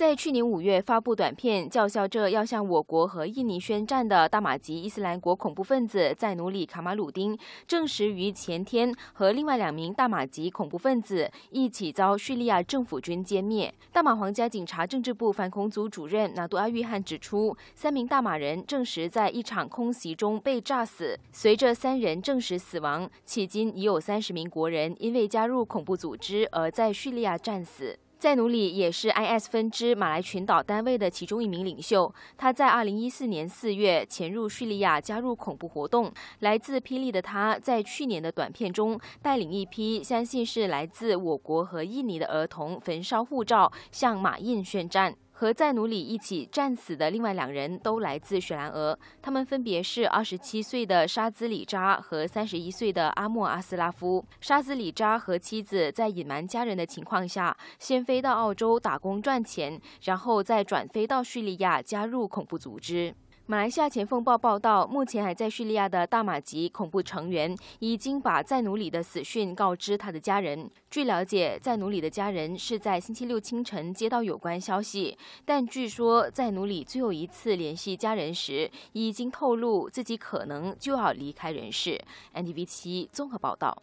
在去年五月发布短片，叫嚣着要向我国和印尼宣战的大马吉伊斯兰国恐怖分子在努里卡马鲁丁，证实于前天和另外两名大马吉恐怖分子一起遭叙利亚政府军歼灭。大马皇家警察政治部反恐组主任纳杜阿玉汉指出，三名大马人证实在一场空袭中被炸死。随着三人证实死亡，迄今已有三十名国人因为加入恐怖组织而在叙利亚战死。在努里也是 IS 分支马来群岛单位的其中一名领袖。他在2014年4月潜入叙利亚加入恐怖活动。来自霹雳的他在去年的短片中带领一批相信是来自我国和印尼的儿童焚烧护照，向马印宣战。和在努里一起战死的另外两人都来自雪兰莪，他们分别是二十七岁的沙兹里扎和三十一岁的阿莫阿斯拉夫。沙兹里扎和妻子在隐瞒家人的情况下，先飞到澳洲打工赚钱，然后再转飞到叙利亚加入恐怖组织。马来西亚《前锋报》报道，目前还在叙利亚的大马籍恐怖成员已经把在努里的死讯告知他的家人。据了解，在努里的家人是在星期六清晨接到有关消息，但据说在努里最后一次联系家人时，已经透露自己可能就要离开人世。Ntv 七综合报道。